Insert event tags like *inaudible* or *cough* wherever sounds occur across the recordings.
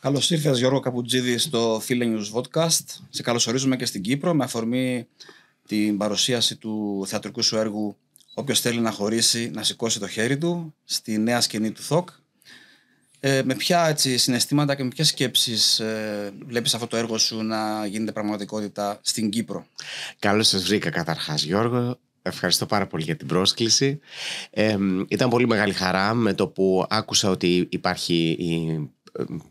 Καλώς ήρθες, Γιώργο Καπουτζίδη, στο Thiele News Podcast. Σε καλωσορίζουμε και στην Κύπρο με αφορμή την παρουσίαση του θεατρικού σου έργου Όποιος θέλει να χωρίσει, να σηκώσει το χέρι του στη νέα σκηνή του ΘΟΚ. Ε, με ποια έτσι, συναισθήματα και με ποιες σκέψεις ε, βλέπεις αυτό το έργο σου να γίνεται πραγματικότητα στην Κύπρο. Καλώς σας βρήκα καταρχάς Γιώργο. Ευχαριστώ πάρα πολύ για την πρόσκληση. Ε, ήταν πολύ μεγάλη χαρά με το που άκουσα ότι υπάρχει η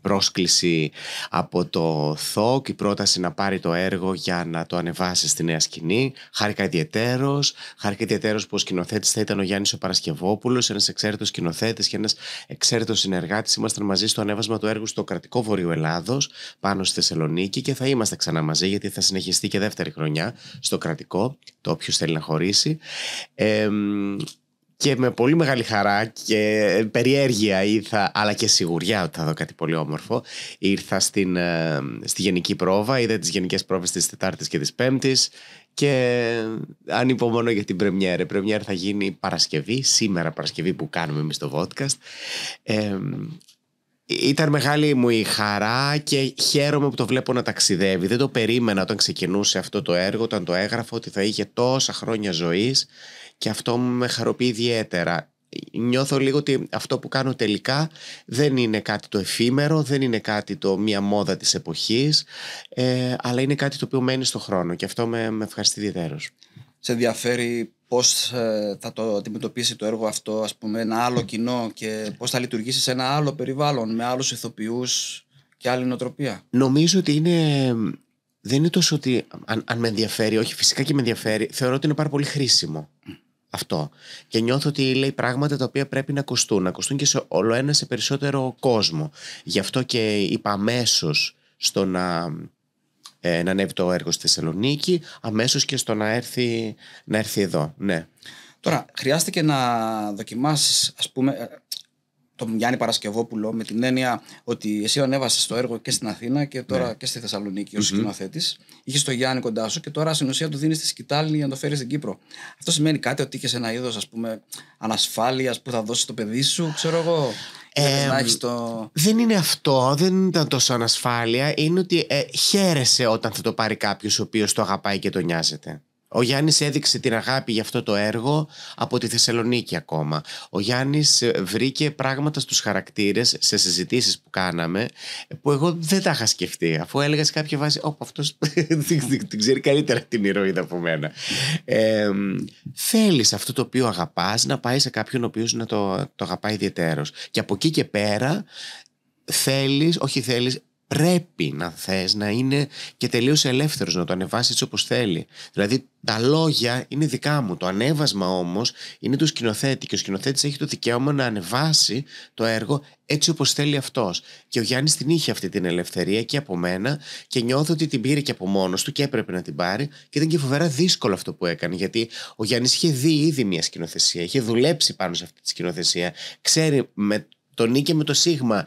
πρόσκληση από το ΘΟΚ, η πρόταση να πάρει το έργο για να το ανεβάσει στη νέα σκηνή. Χάρηκα ιδιαίτερο. Χάρηκα ιδιαίτερο που ο σκηνοθέτης θα ήταν ο Γιάννης ο Παρασκευόπουλος, ένας εξαίρετος σκηνοθέτης και ένας εξαίρετος συνεργάτης. Ήμασταν μαζί στο ανέβασμα του έργου στο κρατικό Βορείο Ελλάδος, πάνω στη Θεσσαλονίκη και θα είμαστε ξανά μαζί γιατί θα συνεχιστεί και δεύτερη χρονιά στο κρατικό, το όποιος θέλει να χωρίσει. Ε, και με πολύ μεγάλη χαρά και περιέργεια ήρθα, αλλά και σιγουριά ότι θα δω κάτι πολύ όμορφο. Ήρθα στην, ε, στη γενική πρόβα, είδα τις γενικές πρόβες της Τετάρτης και της Πέμπτης και αν υπομονώ για την πρεμιέρα. Η πρεμιέρα θα γίνει Παρασκευή, σήμερα Παρασκευή που κάνουμε εμείς το podcast. Ε, ήταν μεγάλη μου η χαρά και χαίρομαι που το βλέπω να ταξιδεύει. Δεν το περίμενα όταν ξεκινούσε αυτό το έργο, όταν το έγραφα, ότι θα είχε τόσα χρόνια ζωής και αυτό με χαροποιεί ιδιαίτερα. Νιώθω λίγο ότι αυτό που κάνω τελικά δεν είναι κάτι το εφήμερο, δεν είναι κάτι το μία μόδα της εποχής, ε, αλλά είναι κάτι το οποίο μένει στο χρόνο και αυτό με, με ευχαριστεί ιδιαίτερος. Σε ενδιαφέρει πώς ε, θα το αντιμετωπίσει το έργο αυτό, ας πούμε, ένα άλλο κοινό και πώς θα λειτουργήσει σε ένα άλλο περιβάλλον, με άλλους ηθοποιούς και άλλη νοοτροπία. Νομίζω ότι είναι δεν είναι τόσο ότι αν, αν, με ενδιαφέρει, όχι φυσικά και με ενδιαφέρει, θεωρώ ότι είναι πάρα πολύ χρήσιμο αυτό. Και νιώθω ότι λέει πράγματα τα οποία πρέπει να ακουστούν, να ακουστούν και σε όλο ένα σε περισσότερο κόσμο. Γι' αυτό και είπα αμέσως στο να, ε, να ανέβει το έργο στη Θεσσαλονίκη, αμέσως και στο να έρθει, να έρθει εδώ. Ναι. Τώρα, χρειάστηκε να δοκιμάσεις, ας πούμε, ε, τον Γιάννη Παρασκευόπουλο με την έννοια ότι εσύ ανέβασες το έργο και στην Αθήνα και τώρα ναι. και στη Θεσσαλονίκη ως mm-hmm. σκηνοθέτης. Είχες το Γιάννη κοντά σου και τώρα στην ουσία του δίνεις τη σκητάλη για να το φέρεις στην Κύπρο. Αυτό σημαίνει κάτι ότι είχες ένα είδος πούμε ανασφάλειας που θα δώσεις το παιδί σου, ξέρω εγώ. Ε, Δεν είναι αυτό, δεν ήταν τόσο ανασφάλεια. Είναι ότι ε, χαίρεσαι όταν θα το πάρει κάποιος ο οποίος το αγαπάει και το νοιάζεται. Ο Γιάννης έδειξε την αγάπη για αυτό το έργο από τη Θεσσαλονίκη ακόμα. Ο Γιάννης ε, βρήκε πράγματα στους χαρακτήρες, σε συζητήσεις που κάναμε, που εγώ δεν τα είχα σκεφτεί. Αφού έλεγα σε κάποια βάση, όπου αυτός *laughs* την ξέρει καλύτερα την ηρωίδα από μένα. Ε, θέλεις αυτό το οποίο αγαπάς να πάει σε κάποιον ο οποίος να το, το αγαπάει ιδιαίτερος. Και από εκεί και πέρα θέλεις, όχι θέλεις, πρέπει να θες να είναι και τελείως ελεύθερος, να το ανεβάσεις έτσι όπως θέλει. Δηλαδή τα λόγια είναι δικά μου, το ανέβασμα όμως είναι του σκηνοθέτη και ο σκηνοθέτης έχει το δικαίωμα να ανεβάσει το έργο έτσι όπως θέλει αυτός. Και ο Γιάννης την είχε αυτή την ελευθερία και από μένα και νιώθω ότι την πήρε και από μόνος του και έπρεπε να την πάρει και ήταν και φοβερά δύσκολο αυτό που έκανε γιατί ο Γιάννης είχε δει ήδη μια σκηνοθεσία, είχε δουλέψει πάνω σε αυτή τη σκηνοθεσία, ξέρει με το νίκη με το σίγμα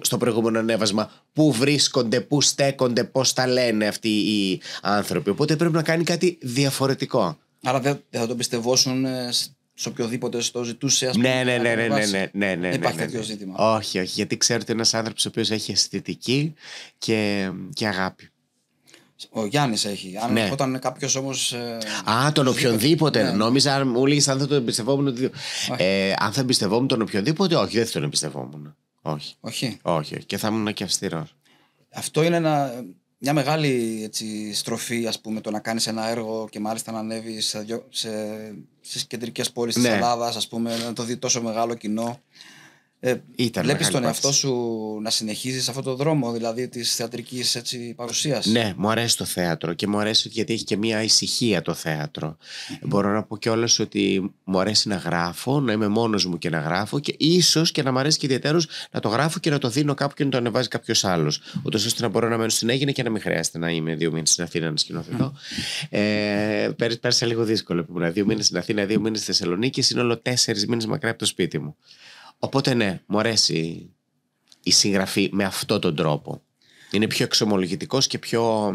στο προηγούμενο ανέβασμα πού βρίσκονται, πού στέκονται, πώς τα λένε αυτοί οι άνθρωποι. Οπότε πρέπει να κάνει κάτι διαφορετικό. Άρα δεν θα τον πιστευόσουν ε, σε οποιοδήποτε στο ζητούσε, ας πούμε. Ναι, ναι, ναι ναι, ναι, ναι, ναι, ναι, υπάρχει ναι, τέτοιο ζήτημα. Όχι, όχι, γιατί ξέρετε ένας άνθρωπος ο οποίος έχει αισθητική και, και αγάπη. Ο Γιάννης έχει. Αν ναι. Όταν κάποιος όμως. Ε, α, τον οποιονδήποτε. Ναι. Νόμιζα, μου έλεγε αν θα τον εμπιστευόμουν. Ε, αν θα εμπιστευόμουν τον οποιονδήποτε, όχι, δεν θα τον εμπιστευόμουν. Όχι. Όχι. Όχι. Και θα ήμουν και αυστηρός. Αυτό είναι ένα, μια μεγάλη έτσι, στροφή, ας πούμε, το να κάνεις ένα έργο και μάλιστα να ανέβεις σε, σε, στις κεντρικές πόλεις ναι. της Ελλάδας, ας πούμε, να το δει τόσο μεγάλο κοινό. Ε, βλέπεις τον εαυτό σου να συνεχίζεις αυτό το δρόμο δηλαδή της θεατρικής έτσι, παρουσίας Ναι, μου αρέσει το θέατρο και μου αρέσει γιατί έχει και μια ησυχία το θέατρο mm-hmm. Μπορώ να πω κιόλας ότι μου αρέσει να γράφω, να είμαι μόνος μου και να γράφω και ίσως και να μου αρέσει και ιδιαίτερως να το γράφω και να το δίνω κάπου και να το ανεβάζει κάποιος άλλος. ώστε να μπορώ να μένω στην Αίγυπτο και να μην χρειάζεται να είμαι δύο μήνες στην Αθήνα να σκηνοθετώ mm-hmm. ε, λίγο δύσκολο που δύο μήνες στην Αθήνα, δύο μήνες στη Θεσσαλονίκη, σύνολο τέσσερις μήνες μακριά από το σπίτι μου Οπότε ναι, μου αρέσει η συγγραφή με αυτόν τον τρόπο. Είναι πιο εξομολογητικός και πιο...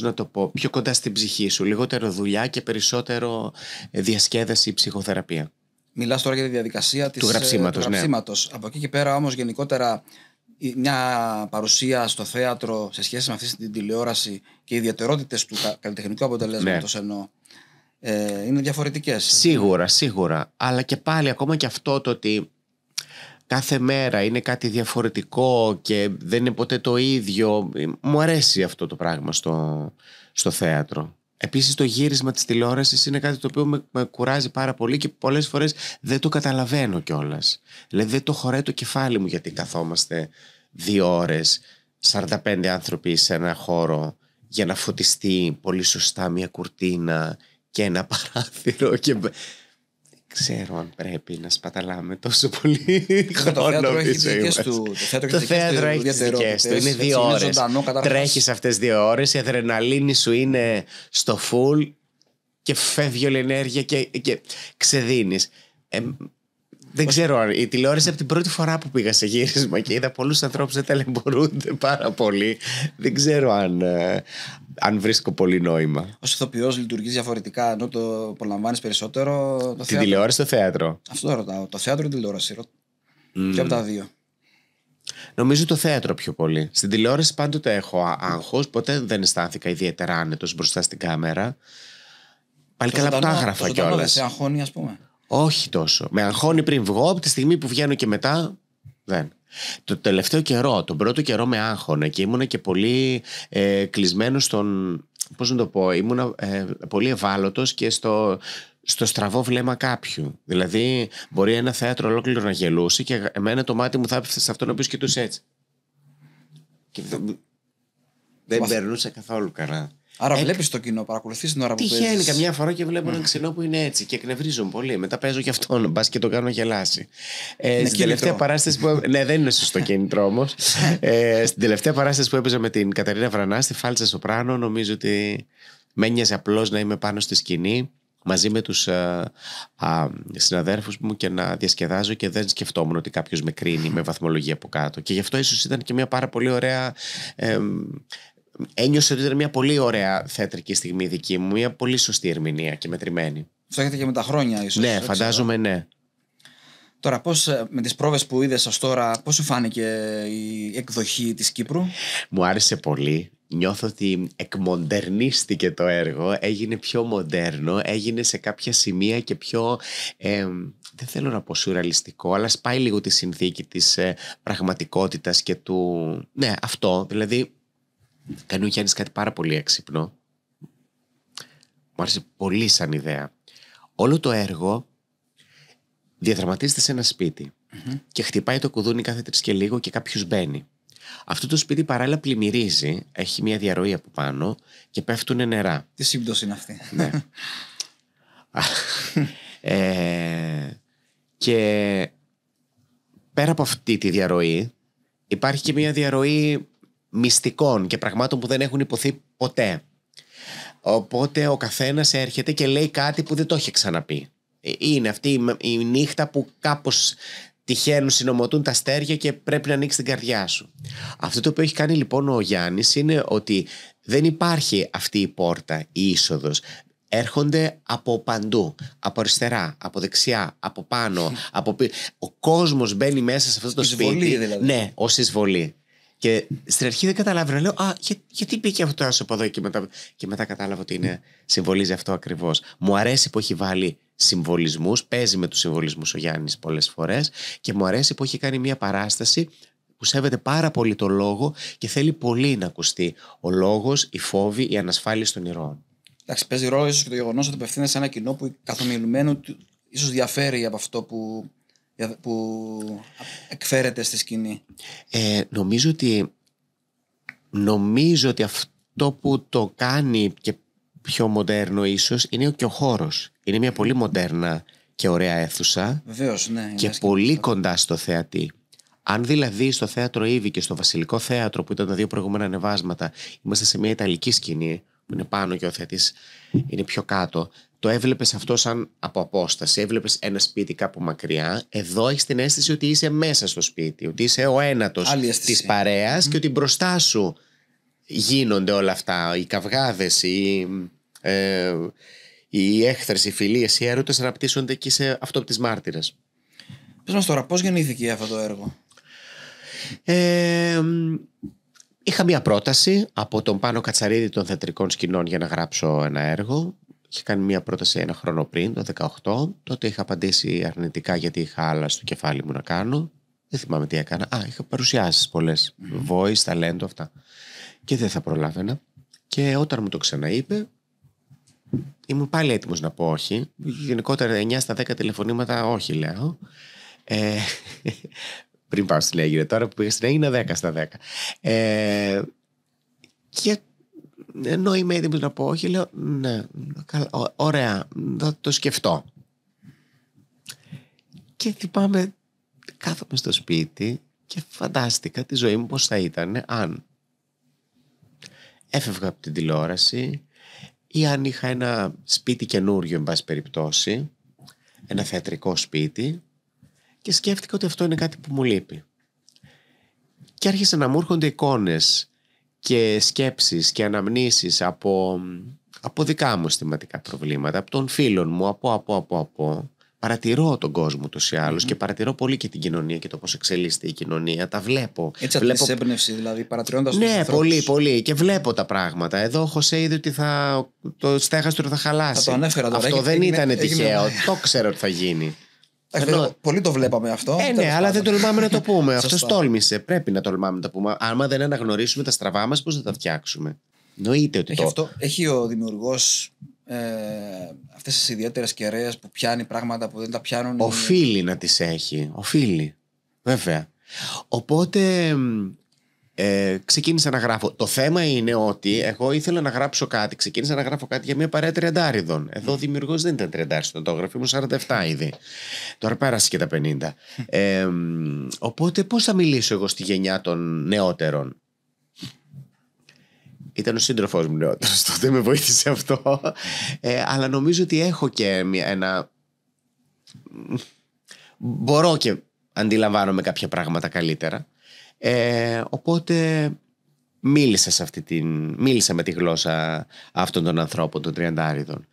να το πω, πιο κοντά στην ψυχή σου. Λιγότερο δουλειά και περισσότερο διασκέδαση, ψυχοθεραπεία. Μιλάς τώρα για τη διαδικασία της, του ε, γραψίματος. Ναι. Από εκεί και πέρα όμως γενικότερα μια παρουσία στο θέατρο σε σχέση με αυτή την τηλεόραση και οι ιδιαιτερότητες του καλλιτεχνικού ναι. αποτελέσματος ναι. εννοώ ε, είναι διαφορετικές. Σίγουρα, σίγουρα. Αλλά και πάλι ακόμα και αυτό το ότι κάθε μέρα είναι κάτι διαφορετικό και δεν είναι ποτέ το ίδιο. Ε, μου αρέσει αυτό το πράγμα στο, στο θέατρο. Επίσης το γύρισμα της τηλεόρασης είναι κάτι το οποίο με, κουράζει πάρα πολύ και πολλές φορές δεν το καταλαβαίνω κιόλας. Δηλαδή δεν το χωράει το κεφάλι μου γιατί καθόμαστε δύο ώρες, 45 άνθρωποι σε ένα χώρο για να φωτιστεί πολύ σωστά μια κουρτίνα και ένα παράθυρο και... Ξέρω αν πρέπει να σπαταλάμε τόσο πολύ *laughs* χρόνο το πίσω το θέατρο, έχει τις δικές του. Είναι δύο ώρες. Τρέχεις αυτές δύο ώρες, η αδρεναλίνη σου είναι στο φουλ και φεύγει όλη η ενέργεια και, και ξεδίνεις. δεν ξέρω, αν... η τηλεόραση από την πρώτη φορά που πήγα σε γύρισμα και είδα πολλούς ανθρώπους να ταλαιπωρούνται πάρα πολύ. Δεν ξέρω αν, ε, αν βρίσκω πολύ νόημα. Ω ηθοποιό λειτουργείς διαφορετικά ενώ το απολαμβάνεις περισσότερο. Το Την θέατρο. τηλεόραση το θέατρο. Αυτό ρωτάω. Το θέατρο ή τηλεόραση. Mm. Και από τα δύο. Νομίζω το θέατρο πιο πολύ. Στην τηλεόραση πάντοτε έχω άγχος. ποτέ δεν αισθάνθηκα ιδιαίτερα άνετος μπροστά στην κάμερα. Πάλι καλά που τα έγραφα κιόλα. αγχώνει, ας πούμε. Όχι τόσο. Με αγχώνει πριν βγω, από τη στιγμή που βγαίνω και μετά δεν. Το τελευταίο καιρό, τον πρώτο καιρό με άγχωνε και ήμουνα και πολύ ε, κλεισμένος στον. Πώς να το πω, ήμουνα ε, πολύ ευάλωτος και στο, στο στραβό βλέμμα κάποιου. Δηλαδή, μπορεί ένα θέατρο ολόκληρο να γελούσε και εμένα το μάτι μου θα έπεφτε σε αυτόν ο οποίο κοιτούσε έτσι. Και δεν, δεν περνούσε καθόλου καλά. Άρα Εκ... βλέπεις το κοινό, παρακολουθείς την ώρα που παίζει. Τυχαίνει καμιά φορά και βλέπω ένα ναι. ξενό που είναι έτσι και εκνευρίζομαι πολύ. Μετά παίζω και αυτόν, μπας και τον κάνω γελάσει. Ε, ναι, στην κίνητρο. τελευταία παράσταση που. ναι, δεν είναι σωστό κίνητρο όμω. ε, στην τελευταία παράσταση που έπαιζα με την Καταρίνα Βρανά στη Φάλτσα Σοπράνο, νομίζω ότι με νοιάζει απλώς να είμαι πάνω στη σκηνή μαζί με τους ε, α, μου και να διασκεδάζω και δεν σκεφτόμουν ότι κάποιος με κρίνει με βαθμολογία από κάτω και γι' αυτό ίσως ήταν και μια πάρα πολύ ωραία ε, ένιωσε ότι ήταν μια πολύ ωραία θεατρική στιγμή δική μου, μια πολύ σωστή ερμηνεία και μετρημένη. Αυτό έχετε και με τα χρόνια, ίσως. Ναι, φαντάζομαι, ναι. Τώρα, πώς, ε, με τις πρόβες που είδες ως τώρα, πώς σου φάνηκε η εκδοχή της Κύπρου, Μου άρεσε πολύ. Νιώθω ότι εκμοντερνίστηκε το έργο, έγινε πιο μοντέρνο, έγινε σε κάποια σημεία και πιο, ε, δεν θέλω να πω σουραλιστικό, αλλά σπάει λίγο τη συνθήκη της ε, πραγματικότητας και του, ναι αυτό, δηλαδή Κάνει ο Γιάννης κάτι πάρα πολύ έξυπνο. Μου άρεσε πολύ σαν ιδέα. Όλο το έργο διαδραματίζεται σε ένα και χτυπάει το κουδούνι κάθε τρεις και λίγο και κάποιος μπαίνει. Αυτό το σπίτι παράλληλα πλημμυρίζει, έχει μια διαρροή από πάνω και πέφτουν νερά. Τι σύμπτωση είναι αυτή. Ναι. *laughs* Ε, και πέρα από αυτή τη διαρροή υπάρχει και μια διαρροή μυστικών και πραγμάτων που δεν έχουν υποθεί ποτέ. Οπότε ο καθένας έρχεται και λέει κάτι που δεν το έχει ξαναπεί. Ε, είναι αυτή η νύχτα που κάπως τυχαίνουν, συνομωτούν τα αστέρια και πρέπει να ανοίξει την καρδιά σου. Αυτό το που έχει κάνει λοιπόν ο Γιάννης είναι ότι δεν υπάρχει αυτή η πόρτα, η είσοδος. Έρχονται από παντού, από αριστερά, από δεξιά, από πάνω, από Ο κόσμος μπαίνει μέσα σε αυτό το σπίτι. Δηλαδή. Ναι, ως εισβολή. Και στην αρχή δεν καταλάβαινα. Λέω, Α, για, γιατί μπήκε αυτό το άσοπο εδώ και μετά, και μετά κατάλαβα ότι είναι, συμβολίζει αυτό ακριβώς. Μου αρέσει που έχει βάλει συμβολισμούς, παίζει με τους συμβολισμούς ο Γιάννης πολλές φορές και μου αρέσει που έχει κάνει μια παράσταση που σέβεται πάρα πολύ το λόγο και θέλει πολύ να ακουστεί ο λόγος, η φόβη, η ανασφάλιση των ηρώων. Εντάξει, παίζει ρόλο ίσως και το γεγονός ότι απευθύνεται σε ένα κοινό που καθομιλουμένου ίσως διαφέρει από αυτό που που εκφέρεται στη σκηνή. Ε, νομίζω ότι νομίζω ότι αυτό που το κάνει και πιο μοντέρνο ίσως είναι και ο χώρος. Είναι μια πολύ μοντέρνα και ωραία αίθουσα Βεβαίως, ναι, και πολύ κοντά στο θεατή. Αν δηλαδή στο θέατρο Ήβη και στο Βασιλικό Θέατρο που ήταν τα δύο προηγούμενα ανεβάσματα είμαστε σε μια Ιταλική σκηνή που είναι πάνω και ο θεατής είναι πιο κάτω το έβλεπες αυτό σαν από απόσταση. Έβλεπες ένα σπίτι κάπου μακριά. Εδώ έχεις την αίσθηση ότι είσαι μέσα στο σπίτι, ότι είσαι ο ένατος της παρέας και ότι μπροστά σου γίνονται όλα αυτά. Οι καυγάδες, οι, ε, οι έχθρες, οι φιλίες, οι έρωτες αναπτύσσονται και σε αυτό από τις μάρτυρες. Πες μας τώρα, πώς γεννήθηκε αυτό το έργο. Ε, είχα μία πρόταση από τον Πάνο Κατσαρίδη των Θεατρικών Σκηνών για να γράψω ένα έργο Είχε κάνει μία πρόταση ένα χρόνο πριν, το 18. Τότε είχα απαντήσει αρνητικά γιατί είχα άλλα στο κεφάλι μου να κάνω. Δεν θυμάμαι τι έκανα. Α, είχα παρουσιάσεις πολλές. Voice, ταλέντο, αυτά. Και δεν θα προλάβαινα. Και όταν μου το ξαναείπε, ήμουν πάλι έτοιμος να πω όχι. Γενικότερα 9 στα 10 τηλεφωνήματα όχι λέω. Ε, πριν πάω στην Αίγυπτο, τώρα που πήγα στην Αίγυπτο 10 στα 10. Ε, και ενώ είμαι έτοιμο να πω όχι, λέω ναι, καλά, ω, ωραία, θα το σκεφτώ. Και θυμάμαι, κάθομαι στο σπίτι και φαντάστηκα τη ζωή μου πώς θα ήταν αν έφευγα από την τηλεόραση ή αν είχα ένα σπίτι καινούριο, εν πάση περιπτώσει, ένα θεατρικό σπίτι και σκέφτηκα ότι αυτό είναι κάτι που μου λείπει. Και άρχισε να μου έρχονται εικόνες και σκέψεις και αναμνήσεις από, από δικά μου αισθηματικά προβλήματα, από των φίλων μου, από, από, από, από. Παρατηρώ τον κόσμο του ή άλλου και παρατηρώ πολύ και την κοινωνία και το πώς εξελίσσεται η κοινωνία. Τα βλέπω. Έτσι, βλέπω... δηλαδή, παρατηρώντας Ναι, πολύ, πολύ. Και βλέπω τα πράγματα. Εδώ ο Χωσέ είδε ότι θα... το στέγαστρο θα χαλάσει. Αυτό δεν ήταν τυχαίο. Το ξέρω ότι θα γίνει. Ε, Ενώ... Ε, πολύ το βλέπαμε αυτό. Ε, ναι, αλλά δεν τολμάμε να το πούμε. *laughs* αυτός τόλμησε. Πρέπει να τολμάμε να το πούμε. Άμα δεν αναγνωρίσουμε τα στραβά μας, πώς θα τα φτιάξουμε. Νοείται ότι έχει το... αυτό. Έχει ο δημιουργός ε, αυτές τις ιδιαίτερες κεραίες που πιάνει πράγματα που δεν τα πιάνουν. Οφείλει να τις έχει. Οφείλει. Βέβαια. Οπότε ε, ξεκίνησα να γράφω. Το θέμα είναι ότι εγώ ήθελα να γράψω κάτι. Ξεκίνησα να γράφω κάτι για μια παρέα τριαντάριδων. Εδώ ο δημιουργός δεν ήταν μου το γράφει, μου 47 ήδη. Τώρα πέρασε και τα 50. Ε, οπότε πώς θα μιλήσω εγώ στη γενιά των νεότερων. Ήταν ο σύντροφός μου νεότερος, τότε με βοήθησε αυτό. Ε, αλλά νομίζω ότι έχω και ένα. Μπορώ και αντιλαμβάνομαι κάποια πράγματα καλύτερα. Ε, οπότε μίλησα, αυτή την, με τη γλώσσα αυτών των ανθρώπων, των τριαντάριδων.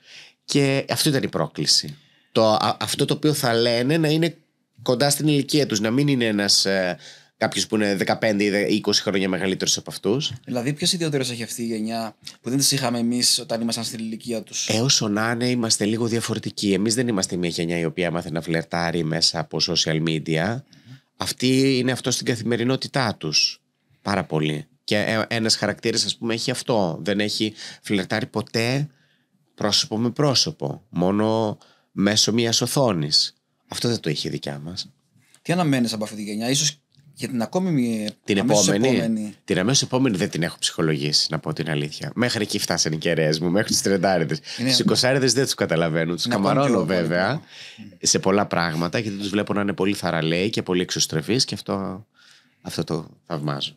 Και αυτή ήταν η πρόκληση. Το, αυτό το οποίο θα λένε να είναι κοντά στην ηλικία τους, να μην είναι ένας... Ε, Κάποιος που είναι 15 ή 20 χρόνια μεγαλύτερος από αυτούς. Δηλαδή, ποιος ιδιαίτερο έχει αυτή η γενιά που δεν τις είχαμε εμείς όταν ήμασταν στην ηλικία τους. Έως να είναι, είμαστε λίγο διαφορετικοί. Εμείς δεν είμαστε μια γενιά η οποία μάθε να φλερτάρει μέσα από social media. Αυτή είναι αυτό στην καθημερινότητά τους πάρα πολύ. Και ε, ένας χαρακτήρας, ας πούμε έχει αυτό, δεν έχει φλερτάρει ποτέ πρόσωπο με πρόσωπο, μόνο μέσω μιας οθόνης. Αυτό δεν το είχε η δικιά μας. Τι αναμένεις από αυτή τη γενιά, ίσως για την ακόμη την επόμενη, επόμενη. Την αμέσως επόμενη δεν την έχω ψυχολογήσει, να πω την αλήθεια. Μέχρι εκεί φτάσανε οι κεραίες μου, μέχρι τις τρεντάριδε. Στου εικοσάριδες δεν τους καταλαβαίνω. Τους καμαρώνω βέβαια σε πολλά πράγματα γιατί τους βλέπω να είναι πολύ θαραλέοι και πολύ εξωστρεφείς και αυτό, αυτό το θαυμάζω.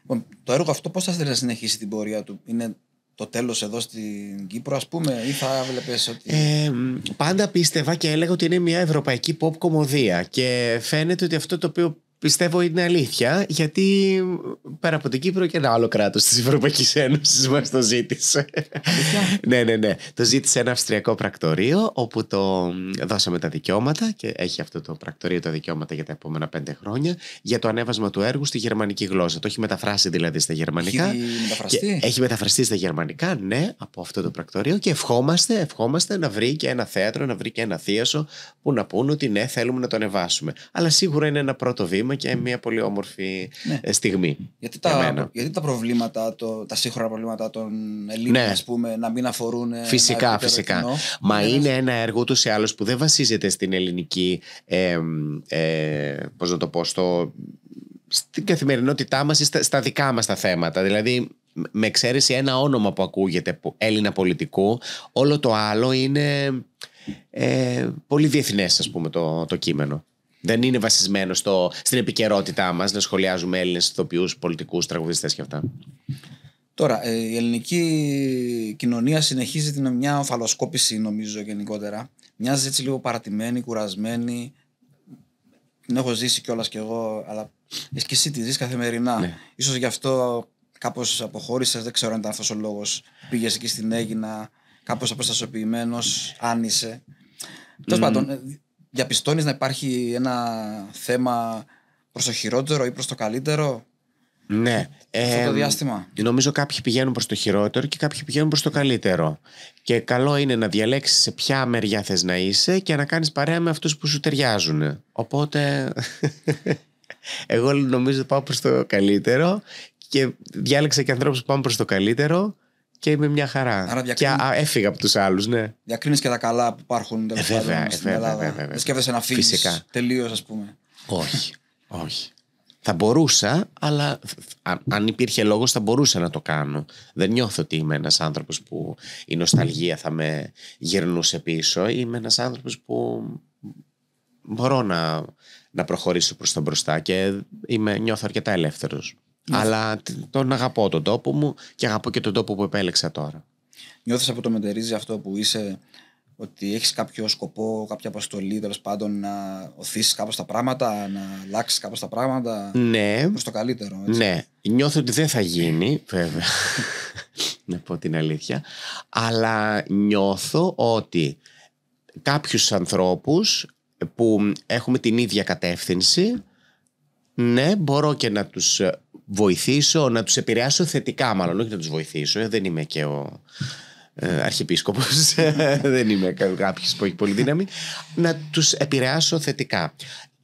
Λοιπόν, το έργο αυτό πώς θα θέλει να συνεχίσει την πορεία του, Είναι το τέλος εδώ στην Κύπρο ας πούμε ή θα βλέπεις ότι... Ε, πάντα πίστευα και έλεγα ότι είναι μια ευρωπαϊκή pop κομμωδία και φαίνεται ότι αυτό το οποίο πιστεύω είναι αλήθεια, γιατί πέρα από την Κύπρο και ένα άλλο κράτος της Ευρωπαϊκής Ένωσης μας το ζήτησε. ναι, ναι, ναι. Το ζήτησε ένα αυστριακό πρακτορείο, όπου το δώσαμε τα δικαιώματα και έχει αυτό το πρακτορείο τα δικαιώματα για τα επόμενα πέντε χρόνια για το ανέβασμα του έργου στη γερμανική γλώσσα. Το έχει μεταφράσει δηλαδή στα γερμανικά. Έχει μεταφραστεί. Έχει μεταφραστεί στα γερμανικά, ναι, από αυτό το πρακτορείο και ευχόμαστε, ευχόμαστε να βρει και ένα θέατρο, να βρει και ένα θίασο που να πούνε ότι ναι, θέλουμε να το ανεβάσουμε. Αλλά σίγουρα είναι ένα πρώτο βήμα και μια πολύ όμορφη ναι. ε, στιγμή. Γιατί τα, προβλήματα, τα σύγχρονα προβλήματα των Ελλήνων, ναι. ας πούμε, να μην αφορούν. Φυσικά, φυσικά. Μα ναι, ναι, είναι ένα έργο ούτως ή άλλως που δεν βασίζεται στην ελληνική. Ε, πώς να το πω, στο, στην καθημερινότητά μας ή στα, δικά μας τα θέματα. Δηλαδή, με εξαίρεση ένα όνομα που ακούγεται Έλληνα πολιτικού, όλο το άλλο είναι ε, πολύ διεθνές, ας πούμε, το κείμενο. Δεν είναι βασισμένο στο, στην επικαιρότητά μας να σχολιάζουμε Έλληνες ηθοποιούς, πολιτικούς, τραγουδιστές και αυτά. Τώρα, ε, η ελληνική κοινωνία συνεχίζει την μια οφαλοσκόπηση, νομίζω, γενικότερα. Μοιάζει έτσι λίγο παρατημένη, κουρασμένη. Την έχω ζήσει κιόλας κι εγώ, αλλά εσύ και εσύ τη ζεις καθημερινά. Ναι. Ίσως γι' αυτό κάπως αποχώρησες, δεν ξέρω αν ήταν αυτός ο λόγος. Πήγες εκεί στην Έγινα, κάπως αποστασιοποιημένος, άνησε. Τέλο πάντων, διαπιστώνεις να υπάρχει ένα θέμα προς το χειρότερο ή προς το καλύτερο ναι. Αυτό το διάστημα. Νομίζω κάποιοι πηγαίνουν προς το χειρότερο και κάποιοι πηγαίνουν προς το καλύτερο. Και καλό είναι να διαλέξεις σε ποια μεριά θες να είσαι και να κάνεις παρέα με αυτούς που σου ταιριάζουν. Οπότε *laughs* εγώ νομίζω πάω προς το καλύτερο και διάλεξα και ανθρώπους που πάνε προς το καλύτερο και είμαι μια χαρά. Και α, έφυγα από τους άλλους, ναι. Διακρίνεις και τα καλά που υπάρχουν ε, ε, στην Ελλάδα. Βέβαια, Δεν σκέφτεσαι να φύγεις τελείως, ας πούμε. Όχι. όχι. Θα μπορούσα, αλλά αν υπήρχε λόγος, θα μπορούσα να το κάνω. Δεν νιώθω ότι είμαι ένας άνθρωπος που η νοσταλγία θα με γυρνούσε πίσω. Είμαι ένας άνθρωπος που μπορώ να, να προχωρήσω προς τον μπροστά και είμαι, νιώθω αρκετά ελεύθερος. Ναι. Αλλά τον αγαπώ τον τόπο μου και αγαπώ και τον τόπο που επέλεξα τώρα. Νιώθεις από το Μετερίζι αυτό που είσαι ότι έχεις κάποιο σκοπό, κάποια αποστολή τέλος πάντων να οθήσεις κάπως τα πράγματα, να αλλάξεις κάπως τα πράγματα ναι. Προς το καλύτερο. Έτσι. Ναι, νιώθω ότι δεν θα γίνει βέβαια, *laughs* να πω την αλήθεια, αλλά νιώθω ότι κάποιους ανθρώπους που έχουμε την ίδια κατεύθυνση, ναι, μπορώ και να τους βοηθήσω, να τους επηρεάσω θετικά μάλλον, όχι να τους βοηθήσω, ε, δεν είμαι και ο ε, ε δεν είμαι κάποιος που έχει πολύ δύναμη, να τους επηρεάσω θετικά.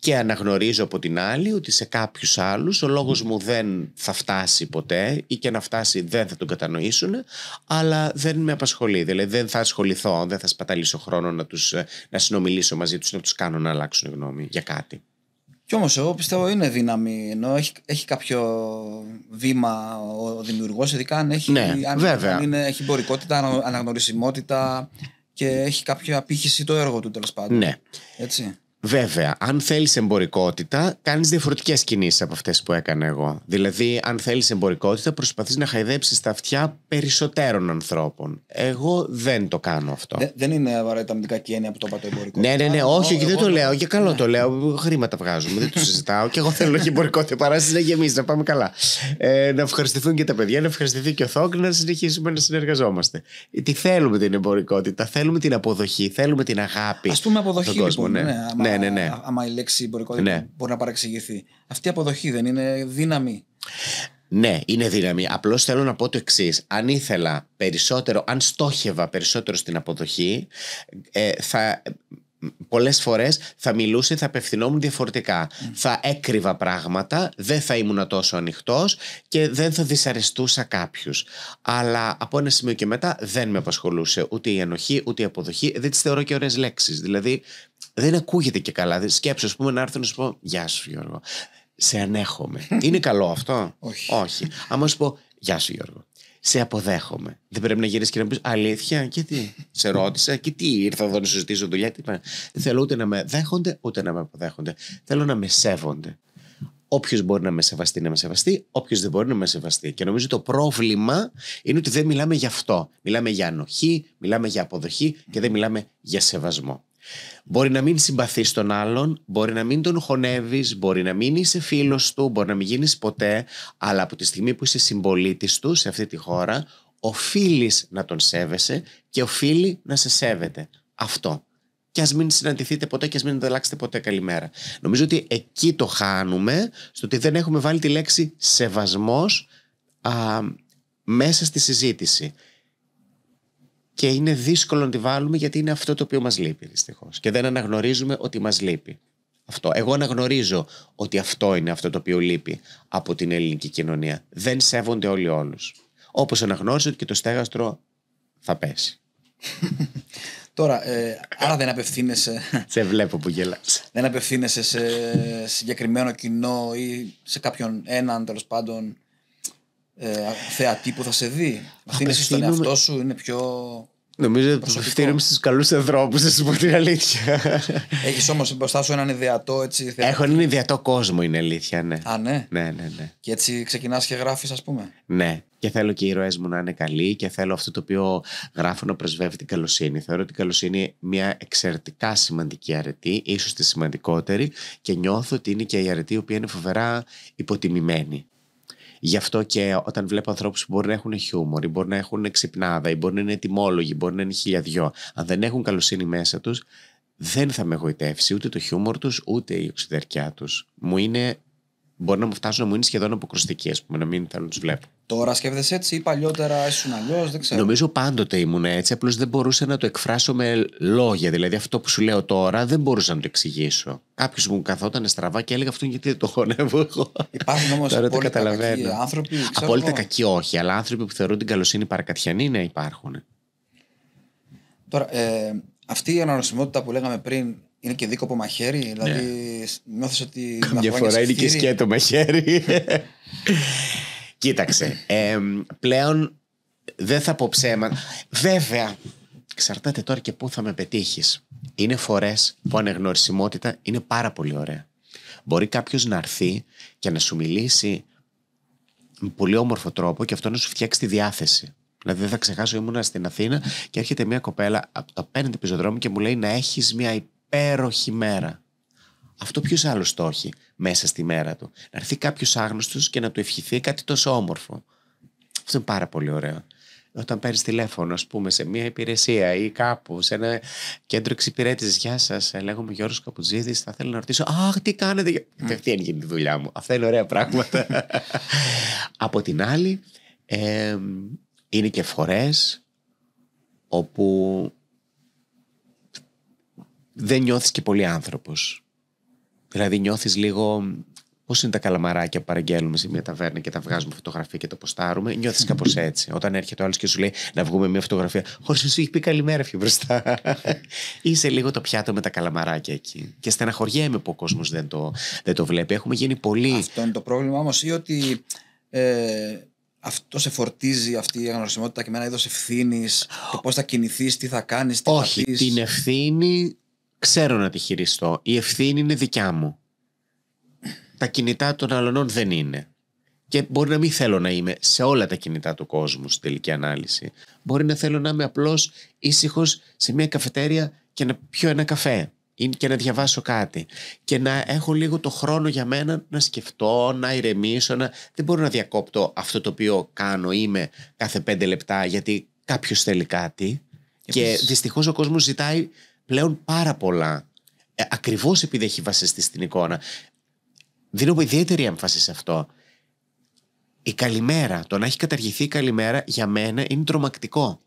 Και αναγνωρίζω από την άλλη ότι σε κάποιους άλλους, ο λόγος μου δεν θα φτάσει ποτέ ή και να φτάσει δεν θα τον κατανοήσουν, αλλά δεν με απασχολεί. Δηλαδή δεν θα ασχοληθώ, δεν θα σπαταλήσω χρόνο να, τους, ε, να συνομιλήσω μαζί τους να τους κάνω να αλλάξουν γνώμη για κάτι. Κι όμως εγώ πιστεύω είναι δύναμη. Ενώ έχει, κάποιο βήμα ο δημιουργός, ειδικά αν έχει, ναι, αν, είναι, έχει εμπορικότητα, αναγνωρισιμότητα και έχει κάποια απήχηση το έργο του τέλος πάντων. Ναι. Έτσι. Βέβαια, αν θέλεις εμπορικότητα, κάνεις διαφορετικές κινήσεις από αυτές που έκανα εγώ. Δηλαδή, αν θέλεις εμπορικότητα, προσπαθείς να χαϊδέψεις τα αυτιά περισσότερων ανθρώπων. Εγώ δεν το κάνω αυτό. Δε, δεν είναι απαραίτητα κακή έννοια που το είπα το εμπορικό. Ναι, ναι, ναι, όχι, εγώ, δεν εγώ, το λέω. Για καλό ναι. το λέω. Χρήματα βγάζουμε, δεν το συζητάω. και εγώ θέλω και εμπορικότητα παράσει να γεμίσει, να πάμε καλά. Ε, να ευχαριστηθούν και τα παιδιά, να ευχαριστηθεί και ο Θόκ, να συνεχίσουμε να συνεργαζόμαστε. Τι θέλουμε την εμπορικότητα, θέλουμε την αποδοχή, θέλουμε την αγάπη. Ας πούμε, αποδοχή. Κόσμο, λοιπόν, ναι. ναι ναι, ναι, ναι. άμα η λέξη ναι. μπορεί να παραξηγηθεί. Αυτή η αποδοχή δεν είναι δύναμη. Ναι, είναι δύναμη. Απλώς θέλω να πω το εξής. Αν ήθελα περισσότερο, αν στόχευα περισσότερο στην αποδοχή, ε, θα πολλές φορές θα μιλούσε, θα απευθυνόμουν διαφορετικά. Θα έκρυβα πράγματα, δεν θα ήμουν τόσο ανοιχτός και δεν θα δυσαρεστούσα κάποιους. Αλλά από ένα σημείο και μετά δεν με απασχολούσε ούτε η ανοχή ούτε η αποδοχή. Δεν τις θεωρώ και ωραίες λέξεις. Δηλαδή δεν ακούγεται και καλά. Δηλαδή, Σκέψω, ας πούμε, να έρθω να σου πω Γεια σου, Γιώργο. Σε ανέχομαι. Είναι καλό αυτό. *laughs* Όχι. Αν Άμα σου πω Γεια σου, Γιώργο. Σε αποδέχομαι. Δεν πρέπει να γυρίσεις και να πεις Αλήθεια, και τι. σε ρώτησα, και τι ήρθα εδώ να συζητήσω ζητήσω δουλειά. Τι Δεν θέλω ούτε να με δέχονται, ούτε να με αποδέχονται. Θέλω να με σέβονται. Όποιος μπορεί να με σεβαστεί, να με σεβαστεί. Όποιος δεν μπορεί να με σεβαστεί. Και νομίζω το πρόβλημα είναι ότι δεν μιλάμε γι' αυτό. Μιλάμε για ανοχή, μιλάμε για αποδοχή και δεν μιλάμε για σεβασμό. Μπορεί να μην συμπαθείς τον άλλον, μπορεί να μην τον χωνεύεις, μπορεί να μην είσαι φίλος του, μπορεί να μην γίνεις ποτέ, αλλά από τη στιγμή που είσαι συμπολίτης του σε αυτή τη χώρα, οφείλεις να τον σέβεσαι και οφείλει να σε σέβεται. Αυτό. Και ας μην συναντηθείτε ποτέ και ας μην ανταλλάξετε ποτέ καλημέρα. Νομίζω ότι εκεί το χάνουμε, στο ότι δεν έχουμε βάλει τη λέξη σεβασμός μέσα στη συζήτηση και είναι δύσκολο να τη βάλουμε γιατί είναι αυτό το οποίο μας λείπει δυστυχώς και δεν αναγνωρίζουμε ότι μας λείπει. Αυτό. Εγώ αναγνωρίζω ότι αυτό είναι αυτό το οποίο λείπει από την ελληνική κοινωνία. Δεν σέβονται όλοι όλους. Όπως αναγνώριζε ότι και το στέγαστρο θα πέσει. *laughs* Τώρα, ε, άρα δεν απευθύνεσαι. *laughs* σε βλέπω που γελάς. δεν απευθύνεσαι σε συγκεκριμένο κοινό ή σε κάποιον έναν τέλος πάντων ε, θεατή που θα σε δει. εσύ στον εαυτό σου, είναι πιο. Νομίζω ότι απευθύνομαι στους καλούς ανθρώπους, να σου πω την αλήθεια. Έχεις όμως μπροστά σου έναν ιδεατό έτσι. Θεατή. Έχω έναν ιδεατό κόσμο, είναι αλήθεια, ναι. Α, ναι. ναι, ναι, ναι. Και έτσι ξεκινάς και γράφεις, ας πούμε. Ναι. Και θέλω και οι ροέ μου να είναι καλοί και θέλω αυτό το οποίο γράφω να πρεσβεύει την καλοσύνη. Θεωρώ ότι η καλοσύνη είναι μια εξαιρετικά σημαντική αρετή, ίσως τη σημαντικότερη, και νιώθω ότι είναι και η αρετή η οποία είναι φοβερά υποτιμημένη. Γι' αυτό και όταν βλέπω ανθρώπους που μπορεί να έχουν χιούμορ, ή μπορεί να έχουν ξυπνάδα, ή μπορεί να είναι ετοιμόλογοι, μπορεί να είναι χιλιαδιό, αν δεν έχουν καλοσύνη μέσα τους, δεν θα με εγωιτεύσει ούτε το χιούμορ τους, ούτε η οξυδερκιά τους. Μου είναι μπορεί να μου φτάσουν να μου είναι σχεδόν αποκρουστικοί, ας πούμε, να μην θέλω να τους βλέπω. Τώρα σκέφτεσαι έτσι ή παλιότερα ήσουν αλλιώς, δεν ξέρω. Νομίζω πάντοτε ήμουν έτσι, απλώς δεν μπορούσα να το εκφράσω με λόγια. Δηλαδή αυτό που σου λέω τώρα δεν μπορούσα να το εξηγήσω. Κάποιος μου καθόταν στραβά και έλεγα αυτόν γιατί δεν το χωνεύω εγώ. Υπάρχουν όμως απόλυτα κακοί άνθρωποι. απόλυτα κακοί όχι, αλλά άνθρωποι που θεωρούν την καλοσύνη παρακατιανή, ναι, υπάρχουν. Τώρα, ε, αυτή η αναρωσιμότητα που λέγαμε πριν είναι και δίκοπο μαχαίρι, δηλαδή ναι. νιώθεις ότι... Καμιά φορά είναι και σκέτο μαχαίρι. *laughs* Κοίταξε, ε, πλέον δεν θα πω ψέμα. Βέβαια, εξαρτάται τώρα και πού θα με πετύχεις. Είναι φορές που ανεγνωρισιμότητα είναι πάρα πολύ ωραία. Μπορεί κάποιος να έρθει και να σου μιλήσει με πολύ όμορφο τρόπο και αυτό να σου φτιάξει τη διάθεση. Δηλαδή, δεν θα ξεχάσω, ήμουν στην Αθήνα και έρχεται μια κοπέλα από το απέναντι πεζοδρόμιο και μου λέει να έχεις μια υπέροχη μέρα. Αυτό ποιος άλλος το έχει μέσα στη μέρα του. Να έρθει κάποιος άγνωστος και να του ευχηθεί κάτι τόσο όμορφο. Αυτό είναι πάρα πολύ ωραίο. Όταν παίρνεις τηλέφωνο, ας πούμε, σε μια υπηρεσία ή κάπου, σε ένα κέντρο εξυπηρέτησης. Γεια σας, ε, λέγομαι Γιώργος Καπουτζίδη. Θα θέλω να ρωτήσω, Αχ, τι κάνετε. Mm. Αυτή είναι η δουλειά μου. Αυτά είναι ωραία πράγματα. *laughs* Από την άλλη, είναι και φορές όπου δεν νιώθεις και πολύ άνθρωπος. Δηλαδή νιώθεις λίγο Πώς είναι τα καλαμαράκια που παραγγέλνουμε σε μια ταβέρνα και τα βγάζουμε φωτογραφία και το ποστάρουμε. Νιώθεις κάπως έτσι. Όταν έρχεται ο άλλος και σου λέει να βγούμε μια φωτογραφία, όχι σου έχει πει καλημέρα πιο μπροστά. *laughs* Είσαι λίγο το πιάτο με τα καλαμαράκια εκεί. Και στεναχωριέμαι που ο κόσμος δεν το, δεν το βλέπει. Έχουμε γίνει πολύ. Αυτό είναι το πρόβλημα όμως ή ότι. Ε, αυτό σε φορτίζει αυτή η αγνωσιμότητα και με ένα είδος ευθύνης. Το πώς θα κινηθείς, τι θα κάνεις, τι Όχι, θα πεις. την ευθύνη ξέρω να τη χειριστώ. Η ευθύνη είναι δικιά μου. Τα κινητά των αλλονών δεν είναι. Και μπορεί να μην θέλω να είμαι σε όλα τα κινητά του κόσμου στην τελική ανάλυση. Μπορεί να θέλω να είμαι απλώς ήσυχος σε μια καφετέρια και να πιω ένα καφέ ή και να διαβάσω κάτι. Και να έχω λίγο το χρόνο για μένα να σκεφτώ, να ηρεμήσω. Να... Δεν μπορώ να διακόπτω αυτό το οποίο κάνω, είμαι κάθε πέντε λεπτά γιατί κάποιος θέλει κάτι. και δυστυχώς ο κόσμος ζητάει πλέον πάρα πολλά. Ε, Ακριβώς επειδή έχει βασιστεί στην εικόνα. Δίνω ιδιαίτερη έμφαση σε αυτό. Η καλημέρα, το να έχει καταργηθεί η καλημέρα για μένα είναι τρομακτικό.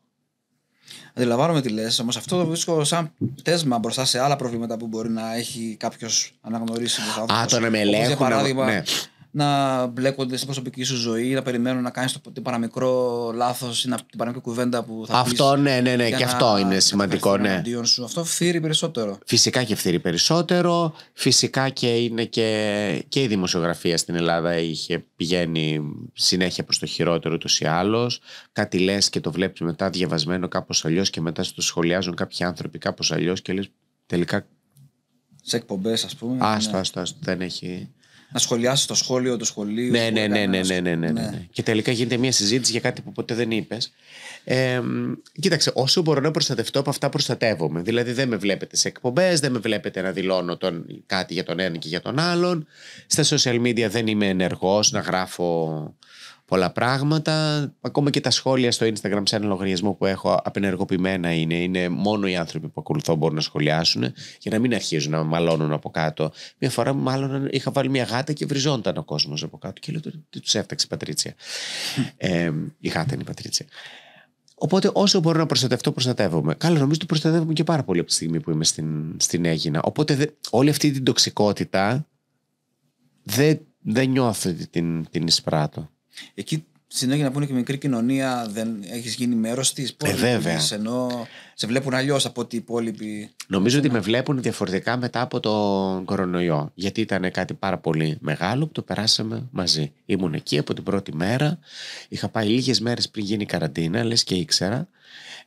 Αντιλαμβάνομαι τι λες, όμως αυτό το βρίσκω σαν τέσμα μπροστά σε άλλα προβλήματα που μπορεί να έχει κάποιος αναγνωρίσει. Α, το να με ελέγχουν. Για παράδειγμα, ναι να μπλέκονται στην προσωπική σου ζωή, να περιμένουν να κάνεις το παραμικρό λάθος ή να, την παραμικρή κουβέντα που θα Αυτό, ναι, ναι, ναι, και αυτό είναι σημαντικό, ναι. Σου. Αυτό φθείρει περισσότερο. Φυσικά και φθείρει περισσότερο. Φυσικά και είναι και, και η δημοσιογραφία στην Ελλάδα είχε πηγαίνει συνέχεια προς το χειρότερο ούτως ή άλλως. Κάτι λες και το βλέπεις μετά διαβασμένο κάπως αλλιώς και μετά στο σχολιάζουν κάποιοι άνθρωποι κάπως αλλιώς και λες τελικά. Σε εκπομπές, ας πούμε. Άστο, ναι. άστο, άστο, δεν έχει να σχολιάσεις το σχόλιο του σχολείου. Ναι, ναι, ναι, ναι, ναι, Και τελικά γίνεται μια συζήτηση για κάτι που ποτέ δεν είπες. Ε, κοίταξε, όσο μπορώ να προστατευτώ από αυτά, προστατεύομαι. Δηλαδή, δεν με βλέπετε σε εκπομπές, δεν με βλέπετε να δηλώνω τον, κάτι για τον ένα και για τον άλλον. Στα social media δεν είμαι ενεργός να γράφω πολλά πράγματα. Ακόμα και τα σχόλια στο Instagram σε ένα λογαριασμό που έχω απενεργοποιημένα είναι. Είναι μόνο οι άνθρωποι που ακολουθώ μπορούν να σχολιάσουν για να μην αρχίζουν να μαλώνουν από κάτω. Μια φορά μάλλον είχα βάλει μια γάτα και βριζόταν ο κόσμος από κάτω και λέω τι τους έφταξε η Πατρίτσια. ε, η γάτα είναι η Πατρίτσια. Οπότε όσο μπορώ να προστατευτώ, προστατεύομαι. Καλό, νομίζω ότι προστατεύομαι και πάρα πολύ από τη στιγμή που είμαι στην, στην Έγινα. Οπότε δε, όλη αυτή την τοξικότητα δεν, νιώθω ότι την, την εισπράττω. Εκεί συνέχεια να πούνε και μικρή κοινωνία, δεν έχεις γίνει μέρος της. Ε, βέβαια. Ενώ σε βλέπουν αλλιώς από ότι οι υπόλοιποι. Νομίζω ότι με βλέπουν διαφορετικά μετά από τον κορονοϊό. Γιατί ήταν κάτι πάρα πολύ μεγάλο που το περάσαμε μαζί. Ήμουν εκεί από την πρώτη μέρα. Είχα πάει λίγες μέρες πριν γίνει η καραντίνα, λες και ήξερα.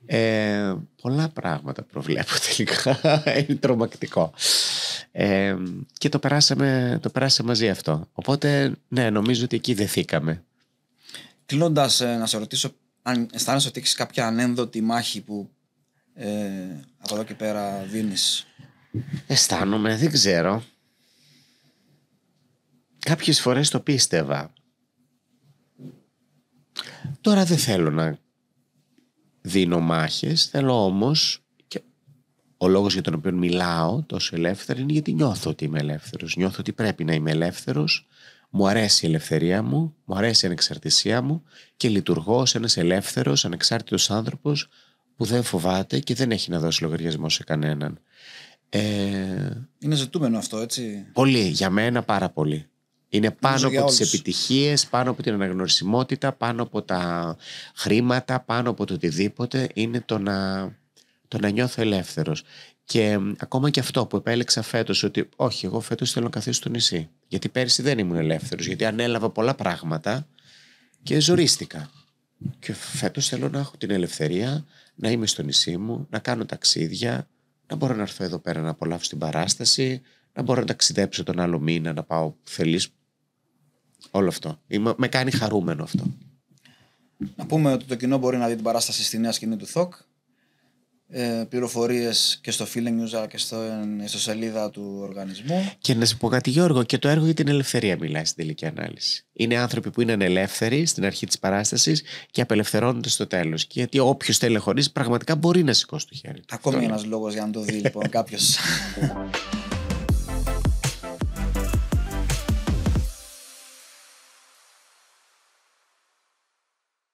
Ε, πολλά πράγματα προβλέπω *laughs* τελικά. Είναι τρομακτικό. Ε, και το περάσαμε, το περάσαμε μαζί αυτό. Οπότε, ναι, νομίζω ότι εκεί δεθήκαμε. Κλείνοντας, ε, να σε ρωτήσω αν αισθάνεσαι ότι έχεις κάποια ανένδοτη μάχη που ε, από εδώ και πέρα δίνεις. Αισθάνομαι, δεν ξέρω. Κάποιες φορές το πίστευα. Τώρα δεν θέλω να δίνω μάχες, θέλω όμως και ο λόγος για τον οποίο μιλάω τόσο ελεύθερα είναι γιατί νιώθω ότι είμαι ελεύθερος. Νιώθω ότι πρέπει να είμαι ελεύθερος μου αρέσει η ελευθερία μου, μου αρέσει η ανεξαρτησία μου και λειτουργώ ως ένας ελεύθερος, ανεξάρτητος άνθρωπος που δεν φοβάται και δεν έχει να δώσει λογαριασμό σε κανέναν. Ε... Είναι ζητούμενο αυτό, έτσι. Πολύ, για μένα πάρα πολύ. Είναι πάνω από τις επιτυχίες, πάνω από την αναγνωρισιμότητα, πάνω από τα χρήματα, πάνω από το οτιδήποτε. Είναι το να, το να νιώθω ελεύθερος. Και ε, ακόμα και αυτό που επέλεξα φέτος, ότι όχι, εγώ φέτος θέλω να καθίσω στο νησί. Γιατί πέρσι δεν ήμουν ελεύθερος, γιατί ανέλαβα πολλά πράγματα και ζορίστηκα. Και φέτος θέλω να έχω την ελευθερία να είμαι στο νησί μου, να κάνω ταξίδια, να μπορώ να έρθω εδώ πέρα να απολαύσω την παράσταση, να μπορώ να ταξιδέψω τον άλλο μήνα, να πάω που θέλει. Όλο αυτό. με κάνει χαρούμενο αυτό. Να πούμε ότι το κοινό μπορεί να δει την παράσταση στη νέα σκηνή του ΘΟΚ ε, πληροφορίες και στο Feeling News αλλά και στο, σελίδα του οργανισμού. Και να σου πω κάτι, Γιώργο, και το έργο για την ελευθερία μιλάει στην τελική ανάλυση. Είναι άνθρωποι που είναι ελεύθεροι στην αρχή της παράστασης και απελευθερώνονται στο τέλος. Γιατί όποιος χωρί πραγματικά μπορεί να σηκώσει το χέρι. Ακόμη ένας λόγος για να το δει, λοιπόν, κάποιος. *laughs*